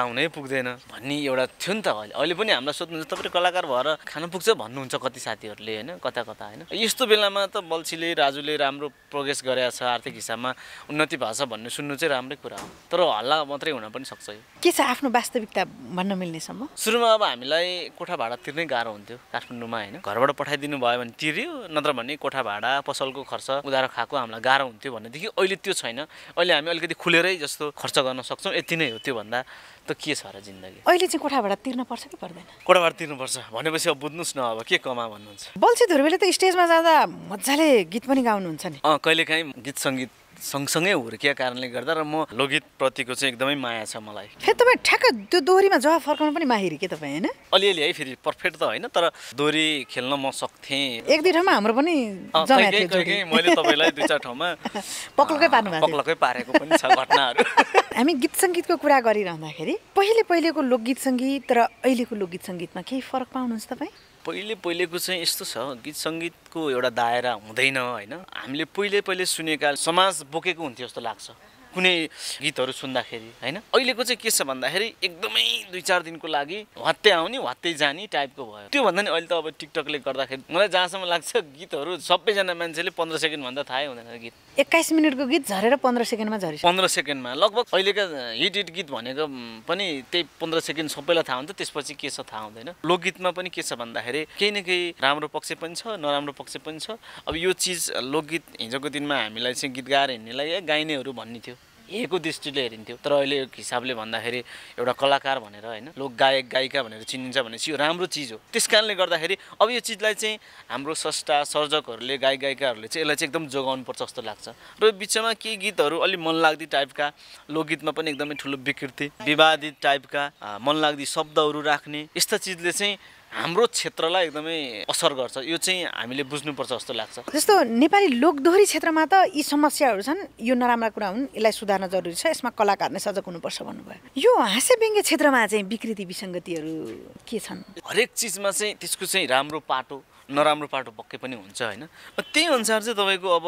लाउनै पुग्दैन भन्ने एउटा थियो नि त अहिले अहिले पनि हामीलाई सोध्नुहुन्छ तपाईँ कलाकार भएर खानु पुग्छ भन्नुहुन्छ कति साथीहरूले होइन कता कता होइन यस्तो बेलामा त बल्छीले राजुले राम्रो प्रोग्रेस गरेका छ आर्थिक हिसाबमा उन्नति भएको छ भन्ने सुन्नु चाहिँ राम्रै कुरा हो तर हल्ला मात्रै हुन पनि सक्छ के छ आफ्नो वास्तविकता भन्न मिल्नेसम्म सुरुमा अब हामीलाई कोठा भाडा तिर्नै गाह्रो हुन्थ्यो काठमाडौँमा होइन घरबाट पठाइदिनु भयो भने तिर्यो नत्र भने कोठा भाडा पसलको खर्च उधारो खाएको हामीलाई गाह्रो हुन्थ्यो भनेदेखि अहिले त्यो छैन अहिले हामी अलिकति खुलेरै जस्तो खर्च गर्न सक्छौँ यति नै हो त्योभन्दा त के छ र जिन्दगी अहिले चाहिँ कोठा भाडा तिर्न पर्छ कि पर्दैन कोठा भाडा तिर्नुपर्छ भनेपछि अब बुझ्नुहोस् न अब के कमा भन्नुहुन्छ बल्छी धुर्वेले त स्टेजमा जाँदा मजाले गीत पनि गाउनुहुन्छ नि अँ कहिलेकाहीँ गीत सङ्गीत सँगसँगै हुर्किया कारणले गर्दा र म लोकगीतप्रतिको चाहिँ एकदमै माया छ मलाई फेरि तपाईँ ठ्याक्क त्यो दोहोरीमा जवाफ फर्काउनु पनि माहिर के तपाईँ होइन अलिअलि है फेरि पर्फेक्ट त होइन तर दोहोरी खेल्न म सक्थेँ एक दुई ठाउँमा हाम्रो पनि मैले तपाईँलाई दुई चार ठाउँमा पक्लकै पार्नु पक्लकै पारेको पनि छ घटनाहरू हामी गीत सङ्गीतको कुरा गरिरहँदाखेरि पहिले पहिलेको लोकगीत सङ्गीत र अहिलेको लोकगीत सङ्गीतमा केही फरक पाउनुहुन्छ तपाईँ पहिले पहिलेको चाहिँ यस्तो छ गीत सङ्गीतको एउटा दायरा हुँदैन होइन हामीले पहिले पहिले सुनेका समाज बोकेको हुन्थ्यो जस्तो लाग्छ कुनै गीतहरू सुन्दाखेरि होइन अहिलेको चाहिँ के छ भन्दाखेरि एकदमै दुई चार दिनको लागि हत्तै आउने हत्तै जाने टाइपको भयो त्यो भन्दा नि अहिले त अब टिकटकले गर्दाखेरि मलाई जहाँसम्म लाग्छ गीतहरू सबैजना मान्छेले पन्ध्र सेकेन्डभन्दा थाहै हुँदैन गीत एक्काइस मिनटको गीत झरेर पन्ध्र सेकेन्डमा झरेको पन्ध्र सेकेन्डमा लगभग अहिलेका हिट हिट गीत भनेको पनि त्यही पन्ध्र सेकेन्ड सबैलाई थाहा हुन्छ त्यसपछि के छ थाहा हुँदैन लोकगीतमा पनि के छ भन्दाखेरि केही न केही राम्रो पक्ष पनि छ नराम्रो पक्ष पनि छ अब यो चिज लोकगीत हिजोको दिनमा हामीलाई चाहिँ गीत गाएर हिँड्नेलाई गाइनेहरू भन्ने थियो हेको दृष्टिले हेरिन्थ्यो तर अहिले हिसाबले भन्दाखेरि एउटा कलाकार भनेर होइन लोक गायक गायिका भनेर चिनिन्छ भनेपछि यो राम्रो चिज हो त्यस कारणले गर्दाखेरि अब यो चिजलाई चाहिँ हाम्रो स्रष्टा सर्जकहरूले गायक गायिकाहरूले चाहिँ यसलाई चाहिँ एकदम जोगाउनु पर्छ जस्तो लाग्छ र बिचमा केही गीतहरू अलिक मनलाग्दी टाइपका लोकगीतमा पनि एकदमै ठुलो विकृति विवादित टाइपका मनलाग्दी शब्दहरू राख्ने यस्ता चिजले चाहिँ हाम्रो क्षेत्रलाई एकदमै असर गर्छ यो चाहिँ हामीले बुझ्नुपर्छ जस्तो लाग्छ जस्तो नेपाली लोकदोहोरी क्षेत्रमा त यी समस्याहरू छन् यो नराम्रा कुरा हुन् यसलाई सुधार्न जरुरी छ यसमा कलाकार नै सजग हुनुपर्छ भन्नुभयो यो हाँस्य व्यङ्ग्य क्षेत्रमा चाहिँ विकृति विसङ्गतिहरू के छन् हरेक चिजमा चाहिँ त्यसको चाहिँ राम्रो पाटो नराम्रो पाटो पक्कै पनि हुन्छ होइन त्यही अनुसार चाहिँ तपाईँको अब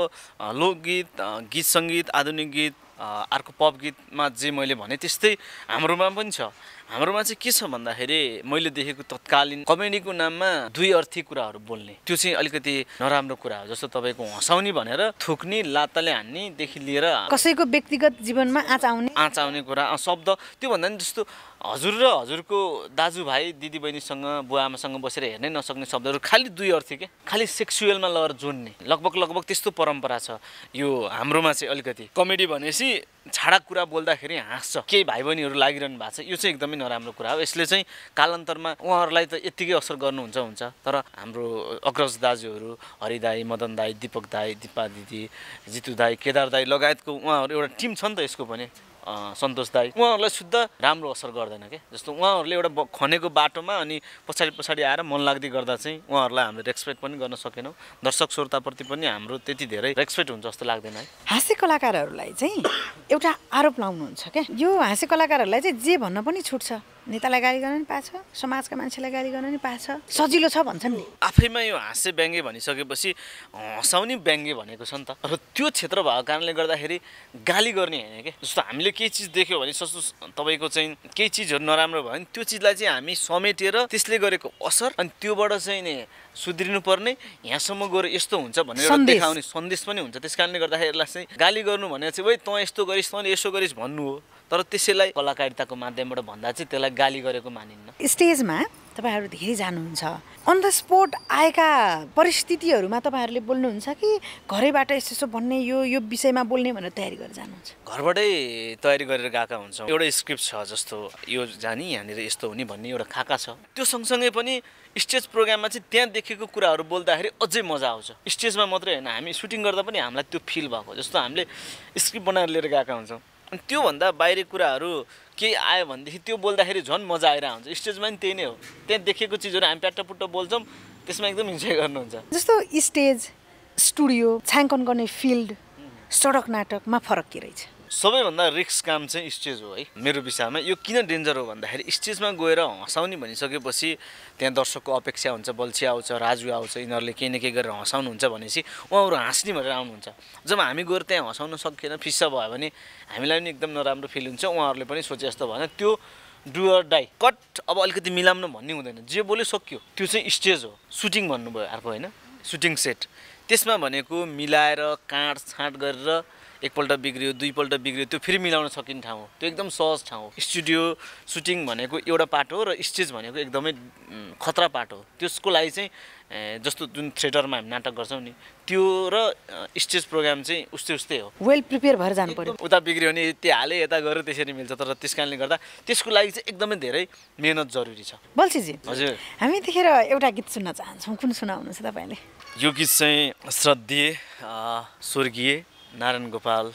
लोकगीत गीत सङ्गीत आधुनिक गीत अर्को पप गीतमा जे मैले भने त्यस्तै हाम्रोमा पनि छ हाम्रोमा चाहिँ के छ भन्दाखेरि मैले देखेको तत्कालीन कमेडीको नाममा दुई अर्थी कुराहरू बोल्ने त्यो चाहिँ अलिकति नराम्रो कुरा हो जस्तो तपाईँको हँसाउने भनेर थुक्ने लाताले हान्नेदेखि लिएर कसैको व्यक्तिगत जीवनमा आँच आउने आँच आउने कुरा शब्द त्योभन्दा पनि जस्तो हजुर र हजुरको दाजुभाइ दिदीबहिनीसँग बुवा आमासँग बसेर हेर्नै नसक्ने शब्दहरू खालि दुई अर्थी क्या खालि सेक्सुअलमा लगेर जोड्ने लगभग लगभग त्यस्तो परम्परा छ यो हाम्रोमा चाहिँ अलिकति कमेडी भनेपछि छाडा कुरा बोल्दाखेरि हाँस्छ केही भाइ बहिनीहरू लागिरहनु भएको छ यो चाहिँ एकदमै नराम्रो कुरा हो यसले चाहिँ कालान्तरमा उहाँहरूलाई त यत्तिकै असर गर्नुहुन्छ हुन्छ तर हाम्रो अग्रज दाजुहरू हरिदाई मदन दाई दिपक दाई दिपा दिदी जितु दाई केदार दाई लगायतको उहाँहरू एउटा टिम छ नि त यसको पनि सन्तोष दाई उहाँहरूलाई शुद्ध राम्रो असर गर्दैन क्या जस्तो उहाँहरूले एउटा खनेको बाटोमा अनि पछाडि पछाडि आएर मन लाग्दै गर्दा चाहिँ उहाँहरूलाई हामीले रेस्पेक्ट पनि गर्न सकेनौँ दर्शक श्रोताप्रति पनि हाम्रो त्यति धेरै रेस्पेक्ट हुन्छ जस्तो लाग्दैन है हाँस्य कलाकारहरूलाई चाहिँ एउटा आरोप लाउनुहुन्छ क्या यो हाँस्य कलाकारहरूलाई चाहिँ जे भन्न पनि छुट्छ नेतालाई गाली गर्न नि पाछ समाजका मान्छेलाई गाली गर्न नि पाछ सजिलो छ भन्छन् नि आफैमा यो हाँसे व्यङ्ग्य भनिसकेपछि हँसाउने व्यङ्ग्य भनेको छ नि त र त्यो क्षेत्र भएको कारणले गर्दाखेरि गाली गर्ने होइन कि जस्तो हामीले केही चिज देख्यो भने सस्तो तपाईँको चाहिँ केही चिजहरू नराम्रो भयो भने त्यो चिजलाई चाहिँ हामी समेटेर त्यसले गरेको असर अनि त्योबाट चाहिँ नि सुध्रिनुपर्ने यहाँसम्म गएर यस्तो हुन्छ भनेर देखाउने सन्देश पनि हुन्छ त्यस कारणले गर्दाखेरि यसलाई चाहिँ गाली गर्नु भनेर चाहिँ भाइ तँ यस्तो गरिस् तँले यसो गरिस् भन्नु हो तर त्यसैलाई कलाकारिताको माध्यमबाट भन्दा चाहिँ त्यसलाई गाली गरेको मानिन्न स्टेजमा तपाईँहरू धेरै जानुहुन्छ अन द स्पोट आएका परिस्थितिहरूमा तपाईँहरूले बोल्नुहुन्छ कि घरैबाट यस्तो यस्तो भन्ने यो यो विषयमा बोल्ने भनेर तयारी गरेर जानुहुन्छ घरबाटै तयारी गरेर गएका हुन्छौँ एउटा स्क्रिप्ट छ जस्तो यो जाने यहाँनिर यस्तो हुने भन्ने एउटा खाका छ त्यो सँगसँगै पनि स्टेज प्रोग्राममा चाहिँ त्यहाँ देखेको कुराहरू बोल्दाखेरि अझै मजा आउँछ स्टेजमा मात्रै होइन हामी सुटिङ गर्दा पनि हामीलाई त्यो फिल भएको जस्तो हामीले स्क्रिप्ट बनाएर लिएर गएका हुन्छौँ अनि त्योभन्दा बाहिरी कुराहरू केही आयो भनेदेखि त्यो बोल्दाखेरि झन् मजा आएर आउँछ स्टेजमा पनि त्यही नै हो त्यहाँ देखेको चिजहरू हामी प्याट्टापुट्टो बोल्छौँ त्यसमा एकदम इन्जोय गर्नुहुन्छ जस्तो स्टेज स्टुडियो छ्याङ्कन गर्ने फिल्ड सडक नाटकमा फरक के रहेछ सबैभन्दा रिक्स काम चाहिँ स्टेज हो है मेरो विषयमा यो किन डेन्जर हो भन्दाखेरि स्टेजमा गएर हँसाउने भनिसकेपछि त्यहाँ दर्शकको अपेक्षा हुन्छ बल्छी आउँछ राजु आउँछ यिनीहरूले केही न केही गरेर हँसाउनुहुन्छ भनेपछि उहाँहरू हाँस्ने भनेर आउनुहुन्छ जब हामी गएर त्यहाँ हँसाउन सकेन फिस्सा भयो भने हामीलाई पनि एकदम नराम्रो फिल हुन्छ उहाँहरूले पनि सोचे जस्तो भएन त्यो डुअर डाई कट अब अलिकति मिलाउनु भन्ने हुँदैन जे बोल्यो सक्यो त्यो चाहिँ स्टेज हो सुटिङ भन्नुभयो अर्को होइन सुटिङ सेट त्यसमा भनेको मिलाएर काँड छाँट गरेर एकपल्ट बिग्रियो दुईपल्ट बिग्रियो त्यो फेरि मिलाउन सकिने ठाउँ हो त्यो एकदम सहज ठाउँ हो स्टुडियो सुटिङ भनेको एउटा पार्ट हो र स्टेज भनेको एकदमै खतरा पार्ट हो त्यसको लागि चाहिँ जस्तो जुन थिएटरमा हामी नाटक गर्छौँ नि त्यो र स्टेज प्रोग्राम चाहिँ उस्तै उस्तै हो वेल प्रिपेयर भएर जानु पर्यो उता बिग्रियो भने त्यो हाले यता गऱ्यो त्यसरी मिल्छ तर त्यस कारणले गर्दा त्यसको लागि चाहिँ एकदमै धेरै मेहनत जरुरी छ बल्छीजी हजुर हामी त्यतिखेर एउटा गीत सुन्न चाहन्छौँ कुन सुनाउनु छ तपाईँले यो गीत चाहिँ श्रद्धे स्वर्गीय नारायण गोपाल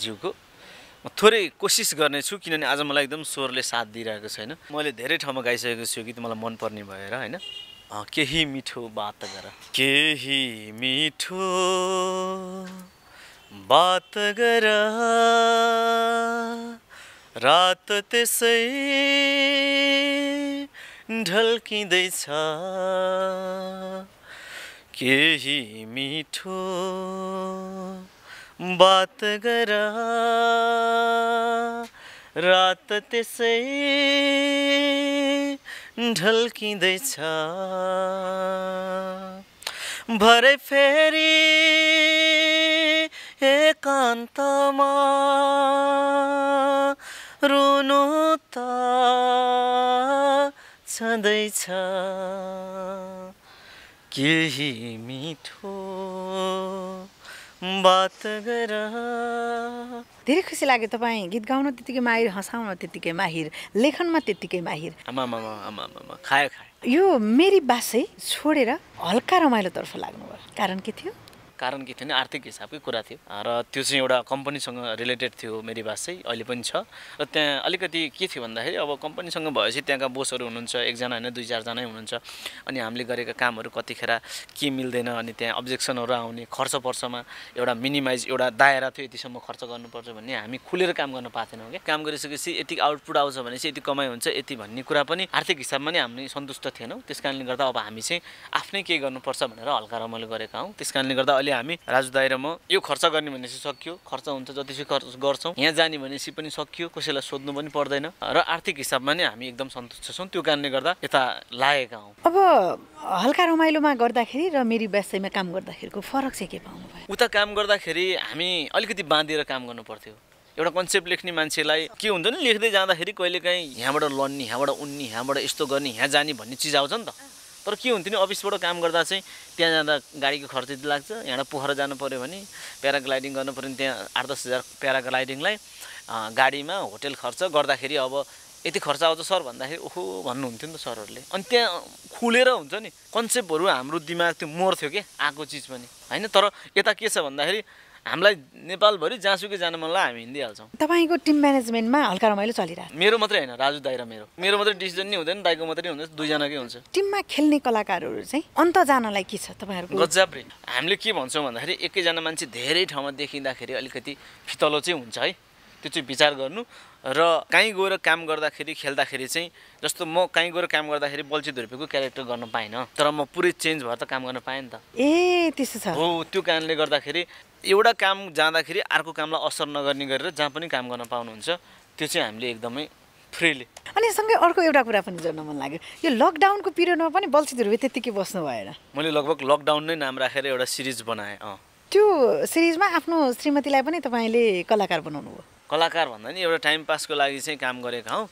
ज्यूको म थोरै कोसिस गर्नेछु किनभने आज मलाई एकदम स्वरले साथ दिइरहेको छैन मैले धेरै ठाउँमा गाइसकेको छु गीत मलाई मनपर्ने भएर होइन केही मिठो बात गर केही मिठो बात गर रात त्यसै ढल्किँदैछ केही मिठो बात गरा रात त्यसै ढल्किँदैछ भरे फेरि एकान्तमा रुनु त छँदैछ केही मिठो धेरै खुसी लाग्यो तपाईँ गीत गाउन त्यतिकै माहिर हँसाउन त्यतिकै माहिर लेखनमा त्यतिकै माहिर यो मेरी बासै छोडेर हल्का रमाइलोतर्फ लाग्नुभयो कारण के थियो कारण के थियो भने आर्थिक हिसाबकै कुरा थियो र त्यो चाहिँ एउटा कम्पनीसँग रिलेटेड थियो मेरी बास चाहिँ अहिले पनि छ र त्यहाँ अलिकति के थियो भन्दाखेरि अब कम्पनीसँग भएपछि त्यहाँका बोसहरू हुनुहुन्छ एकजना होइन दुई चारजनै हुनुहुन्छ अनि हामीले गरेका कामहरू कतिखेर के मिल्दैन अनि त्यहाँ अब्जेक्सनहरू आउने खर्च पर्छमा एउटा मिनिमाइज एउटा दायरा थियो यतिसम्म खर्च गर्नुपर्छ भन्ने हामी खुलेर काम गर्न पाएको थिएनौँ क्या काम गरिसकेपछि यति आउटपुट आउँछ भने चाहिँ यति कमाइ हुन्छ यति भन्ने कुरा पनि आर्थिक हिसाबमा नै हामी सन्तुष्ट थिएनौँ त्यस गर्दा अब हामी चाहिँ आफ्नै केही गर्नुपर्छ भनेर हल्का रमाइलो गरेका हौँ त्यस गर्दा अहिले अहिले हामी राजु दाइ र म यो खर्च गर्ने भनेपछि सकियो खर्च हुन्छ जति खर्च गर्छौँ यहाँ जाने भनेपछि पनि सकियो कसैलाई सोध्नु पनि पर्दैन र आर्थिक हिसाबमा नै हामी एकदम सन्तुष्ट छौँ त्यो कारणले गर्दा यता लागेका हौँ अब हल्का रमाइलोमा गर्दाखेरि र मेरो व्यवसायमा काम गर्दाखेरिको फरक चाहिँ के पाउनु उता काम गर्दाखेरि हामी अलिकति बाँधेर काम गर्नु पर्थ्यो एउटा कन्सेप्ट लेख्ने मान्छेलाई के हुन्छ नि लेख्दै जाँदाखेरि कहिलेकाहीँ यहाँबाट लड्ने यहाँबाट उन्ने यहाँबाट यस्तो गर्ने यहाँ जाने भन्ने चिज आउँछ नि त तर के हुन्थ्यो नि अफिसबाट काम गर्दा चाहिँ त्यहाँ जाँदा गाडीको खर्च यति लाग्छ यहाँबाट पोखरा जानु पऱ्यो भने प्याराग्लाइडिङ गर्नु पऱ्यो भने त्यहाँ आठ दस हजार प्याराग्लाइडिङलाई गाडीमा होटेल खर्च गर्दाखेरि अब यति खर्च आउँछ सर भन्दाखेरि ओहो भन्नुहुन्थ्यो नि त सरहरूले अनि त्यहाँ खुलेर हुन्छ नि कन्सेप्टहरू हाम्रो दिमाग त्यो मर्थ्यो कि आएको चिज पनि होइन तर यता के छ भन्दाखेरि हामीलाई नेपालभरि जहाँसुकै जान मनलाई हामी हिन्दी हाल्छौँ तपाईँको टिम म्यानेजमेन्टमा हल्का रमाइलो चलिरहेको मेरो मात्रै होइन राजु दाइ र मेरो मेरो मात्रै डिसिजन नै हुँदैन दाइको मात्रै हुँदैन दुईजनाकै हुन्छ टिममा खेल्ने कलाकारहरू चाहिँ अन्त जानलाई के छ तपाईँहरू गजाब्रे हामीले के भन्छौँ भन्दाखेरि एकैजना मान्छे धेरै ठाउँमा देखिँदाखेरि अलिकति फितलो चाहिँ हुन्छ है त्यो चाहिँ विचार गर्नु र काहीँ गएर काम गर्दाखेरि खेल्दाखेरि चाहिँ जस्तो म काहीँ गएर काम गर्दाखेरि बल्छी धुर्पेको क्यारेक्टर गर्न पाइनँ तर म पुरै चेन्ज भएर त काम गर्न पाएँ नि त ए त्यस्तो छ हो त्यो कारणले गर्दाखेरि एउटा काम जाँदाखेरि अर्को कामलाई असर नगर्ने गरेर जहाँ पनि काम गर्न पाउनुहुन्छ त्यो चाहिँ हामीले एकदमै फ्रीले अनि सँगै अर्को एउटा कुरा पनि जोड्न मन लाग्यो यो लकडाउनको पिरियडमा पनि बल्छी धुर्पे त्यतिकै बस्नु भएन मैले लगभग लकडाउन नै नाम राखेर एउटा सिरिज बनाएँ अँ त्यो सिरिजमा आफ्नो श्रीमतीलाई पनि तपाईँले कलाकार बनाउनु भयो कलाकार भन्दा नि एउटा टाइम पासको लागि चाहिँ काम गरेका हौँ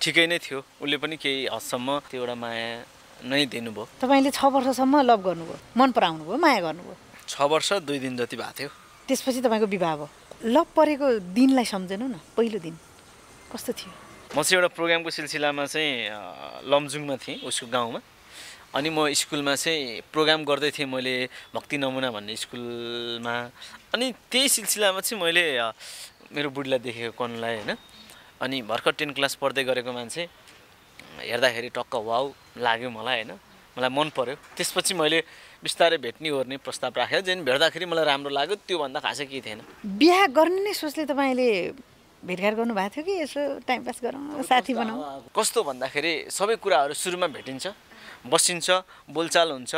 ठिकै नै थियो उसले पनि केही हदसम्म त्यो एउटा माया नै दिनुभयो तपाईँले छ वर्षसम्म लभ गर्नुभयो मन पराउनु भयो माया गर्नुभयो छ वर्ष दुई दिन जति भएको थियो त्यसपछि तपाईँको विवाह भयो लभ परेको दिनलाई सम्झनु न पहिलो दिन कस्तो थियो म चाहिँ एउटा प्रोग्रामको सिलसिलामा चाहिँ लमजुङमा थिएँ उसको गाउँमा अनि म स्कुलमा चाहिँ प्रोग्राम गर्दै थिएँ मैले भक्ति नमुना भन्ने स्कुलमा अनि त्यही सिलसिलामा चाहिँ मैले मेरो बुढीलाई देखेको कनलाई होइन अनि भर्खर टेन क्लास पढ्दै गरेको मान्छे हेर्दाखेरि टक्क वाउ लाग्यो मलाई होइन मलाई मन पऱ्यो त्यसपछि मैले बिस्तारै भेट्ने ओर्ने प्रस्ताव राखेँ जेन भेट्दाखेरि मलाई राम्रो लाग्यो त्योभन्दा खासै केही थिएन बिहा गर्ने नै सोचले तपाईँले भेटघाट गर्नुभएको थियो कि यसो टाइम पास गरौँ साथी बनाउँ कस्तो भन्दाखेरि सबै कुराहरू सुरुमा भेटिन्छ बसिन्छ बोलचाल हुन्छ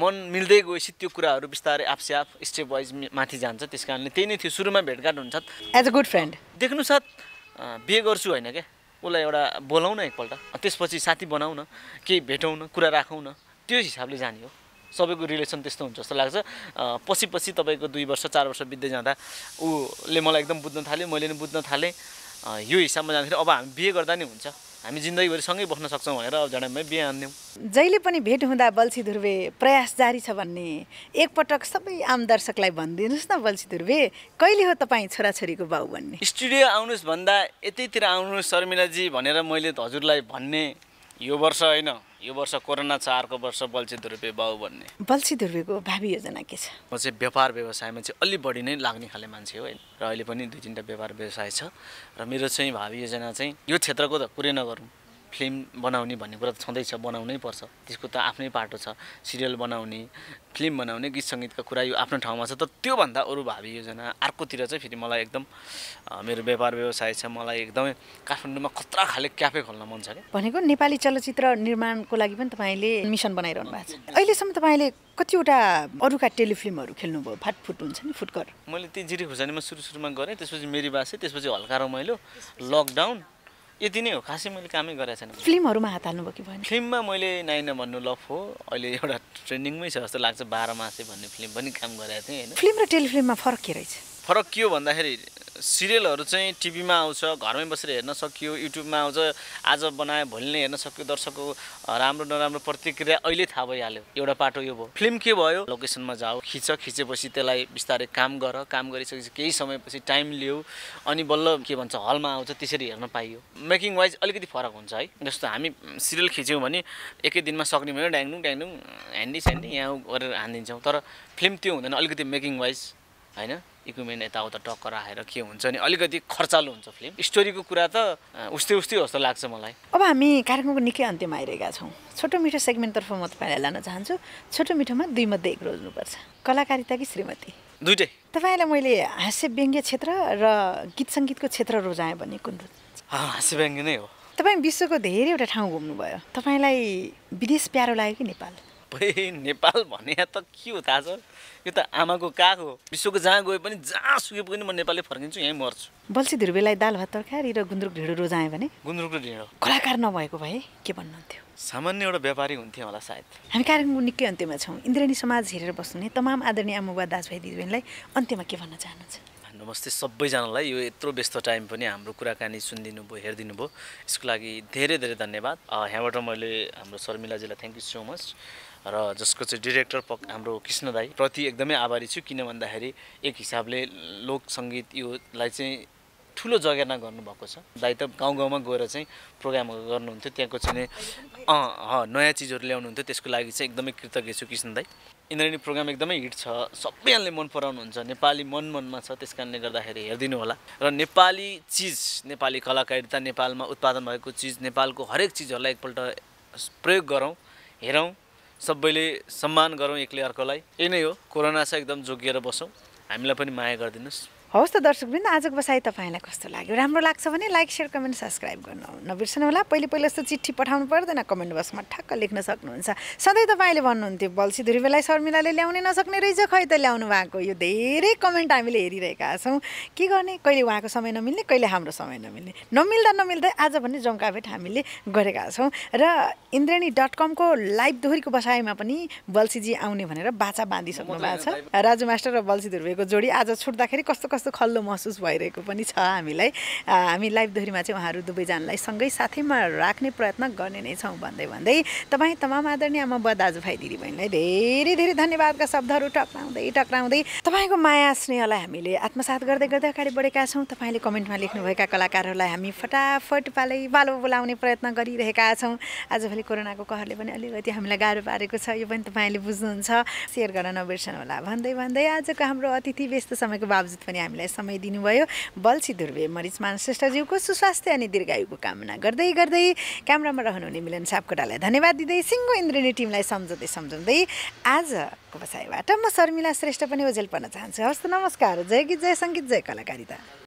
मन मिल्दै गएपछि त्यो कुराहरू बिस्तारै आफसे आफ स्टेप वाइज माथि जान्छ त्यस कारणले त्यही नै थियो सुरुमा भेटघाट हुन्छ एज अ गुड फ्रेन्ड देख्नु साथ बिहे गर्छु होइन क्या उसलाई एउटा बोलाउन एकपल्ट त्यसपछि साथी बनाउन केही भेटौँ न कुरा राखौँ न त्यो हिसाबले जाने हो सबैको रिलेसन त्यस्तो हुन्छ जस्तो लाग्छ पछि पछि तपाईँको दुई वर्ष चार वर्ष बित्दै जाँदा ऊले मलाई एकदम बुझ्न थाल्यो मैले पनि बुझ्न थालेँ यो हिसाबमा जाँदाखेरि अब हामी बिहे गर्दा नै हुन्छ हामी जिन्दगीभरि सँगै बस्न सक्छौँ भनेर अब बिहे हान्यौँ जहिले पनि भेट हुँदा बल्छी धुर्वे प्रयास जारी छ भन्ने एकपटक सबै आम दर्शकलाई भनिदिनुहोस् न बल्छी धुर्वे कहिले हो तपाईँ छोराछोरीको बाउ भन्ने स्टुडियो आउनुहोस् भन्दा यतैतिर आउनुहोस् शर्मिलाजी भनेर मैले हजुरलाई भन्ने यो वर्ष होइन यो वर्ष कोरोना छ अर्को वर्ष बल्छी दुर्पे बाउ भन्ने बल्छी दुर्पेको भावी योजना के छ म चाहिँ व्यापार व्यवसायमा चाहिँ अलिक बढी नै लाग्ने खाले मान्छे हो होइन र अहिले पनि दुई तिनवटा व्यापार व्यवसाय छ र मेरो चाहिँ भावी योजना चाहिँ यो क्षेत्रको त पुरै नगरौँ फिल्म बनाउने भन्ने कुरा त छँदैछ बनाउनै पर्छ त्यसको त आफ्नै पाटो छ सिरियल बनाउने फिल्म बनाउने गीत सङ्गीतका कुरा यो आफ्नो ठाउँमा छ तर त्योभन्दा अरू भावी योजना अर्कोतिर चाहिँ फेरि मलाई एकदम मेरो व्यापार व्यवसाय छ मलाई एकदमै काठमाडौँमा खतरा खाले क्याफे खोल्न मन छ क्या भनेको नेपाली चलचित्र निर्माणको लागि पनि तपाईँले मिसन बनाइरहनु भएको छ अहिलेसम्म तपाईँले कतिवटा अरूका टेलिफिल्महरू खेल्नुभयो फाटफुट हुन्छ नि फुटकर मैले त्यही जिरी खुर्सानीमा सुरु सुरुमा गरेँ त्यसपछि मेरी बासे त्यसपछि हल्का रमाइलो लकडाउन यति नै हो खासै मैले कामै गरेको छैन फिल्महरूमा हात हाल्नुभयो कि भयो फिल्ममा मैले नाइन भन्नु लफ हो अहिले एउटा ट्रेन्डिङमै छ जस्तो लाग्छ बाह्र मासे भन्ने फिल्म पनि काम गरेको थिएँ होइन फिल्म र टेलिफिल्ममा फरक के रहेछ फरक के हो भन्दाखेरि सिरियलहरू चाहिँ टिभीमा आउँछ घरमै बसेर हेर्न सकियो युट्युबमा आउँछ आज बनायो भोलि नै हेर्न सकियो दर्शकको राम्रो नराम्रो प्रतिक्रिया अहिले थाहा भइहाल्यो एउटा पाटो यो भयो फिल्म के भयो लोकेसनमा जाऊ खिच खिचेपछि त्यसलाई बिस्तारै काम गर काम गरिसकेपछि केही समयपछि टाइम लियो अनि बल्ल के भन्छ हलमा आउँछ त्यसरी हेर्न पाइयो मेकिङ वाइज अलिकति फरक हुन्छ है जस्तो हामी सिरियल खिच्यौँ भने एकै दिनमा सक्ने भयो ड्याङडुङ ड्याङडुङ ह्यान्डी स्यान्डी यहाँ गरेर हानिदिन्छौँ तर फिल्म त्यो हुँदैन अलिकति मेकिङ वाइज होइन इक्विपमेन्ट यताउता टक्क राखेर के हुन्छ नि अलिकति खर्चालु हुन्छ फिल्म स्टोरीको कुरा त उस्तै उस्तै जस्तो लाग्छ मलाई अब हामी कार्यक्रमको निकै अन्त्यमा आइरहेका छौँ छोटो मिठो सेगमेन्टतर्फ म तपाईँलाई लान चाहन्छु छोटो मिठोमा दुई मध्ये एक रोज्नुपर्छ कलाकारिता कि श्रीमती दुइटै तपाईँलाई मैले हास्य व्यङ्ग्य क्षेत्र र गीत सङ्गीतको क्षेत्र रोजाएँ भने कुन हास्य व्यङ्ग्य नै हो तपाईँ विश्वको धेरैवटा ठाउँ घुम्नुभयो तपाईँलाई विदेश प्यारो लाग्यो कि नेपाल सबै नेपाल भने त के हो थाहा छ यो त आमाको काग हो विश्वको जहाँ गए पनि जहाँ सुके पनि म नेपाली फर्किन्छु यहीँ मर्छु बल्छी धुर्बेलाई दाल भात तरकारी र गुन्द्रुक ढिँडो रोजायो भने गुन्द्रुक र ढिँडो कलाकार नभएको भए के भन्नुहुन्थ्यो सामान्य एउटा व्यापारी हुन्थ्यो होला सायद हामी कार्यक्रमको निकै अन्त्यमा छौँ इन्द्रेणी समाज हेरेर बस्नुहुने तमाम आदरणीय आमा बुवा दाजुभाइ दिदीबहिनीलाई अन्त्यमा के भन्न चाहनुहुन्छ नमस्ते सबैजनालाई यो यत्रो व्यस्त टाइम पनि हाम्रो कुराकानी सुनिदिनु भयो हेरिदिनु भयो यसको लागि धेरै धेरै धन्यवाद यहाँबाट मैले हाम्रो शर्मिलाजीलाई थ्याङ्क यू सो मच र जसको चाहिँ डिरेक्टर पक् हाम्रो कृष्ण दाई प्रति एकदमै आभारी छु किन भन्दाखेरि एक हिसाबले लोक सङ्गीत योलाई चाहिँ ठुलो जगेर्ना गर्नुभएको छ दाइ त गाउँ गाउँमा गएर चाहिँ प्रोग्राम गर्नुहुन्थ्यो त्यहाँको चाहिँ अँ नयाँ चिजहरू ल्याउनुहुन्थ्यो त्यसको लागि चाहिँ एकदमै कृतज्ञ छु कृष्ण दाई इन्द्रेणी प्रोग्राम एकदमै हिट छ सबैजनाले मन पराउनुहुन्छ नेपाली मन मनमा छ त्यस कारणले गर्दाखेरि हेरिदिनु होला र नेपाली चिज नेपाली कलाकारिता नेपालमा उत्पादन भएको चिज नेपालको हरेक चिजहरूलाई एकपल्ट प्रयोग गरौँ हेरौँ सबैले सम्मान गरौँ एक्लै अर्कोलाई यही नै हो कोरोना छ एकदम जोगिएर बसौँ हामीलाई पनि माया गरिदिनुहोस् हवस् त दर्शकवृन्द आजको बसाइ तपाईँलाई कस्तो लाग्यो राम्रो लाग्छ भने लाइक सेयर कमेन्ट सब्सक्राइब गर्नु नबिर्सनु होला पहिले पहिले जस्तो चिठी पठाउनु पर्दैन कमेन्ट बक्समा ठक्क लेख्न सक्नुहुन्छ सधैँ तपाईँले भन्नुहुन्थ्यो बल्छी धुरीबेलाई शर्मिलाले ल्याउनै नसक्ने रहेछ खै त ल्याउनु भएको यो धेरै कमेन्ट हामीले हेरिरहेका छौँ के गर्ने कहिले उहाँको समय नमिल्ने कहिले हाम्रो समय नमिल्ने नमिल्दा नमिल्दै आज भने जङ्काभेट हामीले गरेका छौँ र इन्द्रेणी डट कमको लाइभ दोहोरीको बसाइमा पनि बल्छीजी आउने भनेर बाचा बाँधिसक्नु भएको छ राजु मास्टर र बल्छी धुर्वेको जोडी आज छुट्दाखेरि कस्तो कस्तो कस्तो खल्लो महसुस भइरहेको पनि छ हामीलाई हामी लाइभदोहोरीमा चाहिँ उहाँहरू दुवैजनालाई सँगै साथैमा राख्ने प्रयत्न गर्ने नै छौँ भन्दै भन्दै तपाईँ तमाम आदरणीय आमा बुवा दाजुभाइ दिदीबहिनीलाई धेरै धेरै धन्यवादका शब्दहरू टक्राउँदै टक्राउँदै तपाईँको माया स्नेहलाई हामीले आत्मसात गर्दै गर्दै अगाडि बढेका छौँ तपाईँले कमेन्टमा लेख्नुभएका कलाकारहरूलाई हामी फटाफट पालै पालो बोलाउने प्रयत्न गरिरहेका छौँ आजभोलि कोरोनाको कहरले पनि अलिकति हामीलाई गाह्रो पारेको छ यो पनि तपाईँले बुझ्नुहुन्छ सेयर गर्न नबिर्सनु होला भन्दै भन्दै आजको हाम्रो अतिथि व्यस्त समयको बावजुद पनि हामी हामीलाई समय दिनुभयो बल्छी दुर्वे मरिचमान श्रेष्ठज्यूको सुस्वास्थ्य अनि दीर्घायुको कामना गर्दै गर्दै क्यामरामा रहनुहुने मिलन सापकोटालाई धन्यवाद दिँदै सिङ्गो इन्द्रिणी टिमलाई सम्झँदै सम्झाउँदै आजको बसाइबाट म शर्मिला श्रेष्ठ पनि ओझेल पर्न चाहन्छु हस्त नमस्कार जय गीत जय सङ्गीत जय कलाकारिता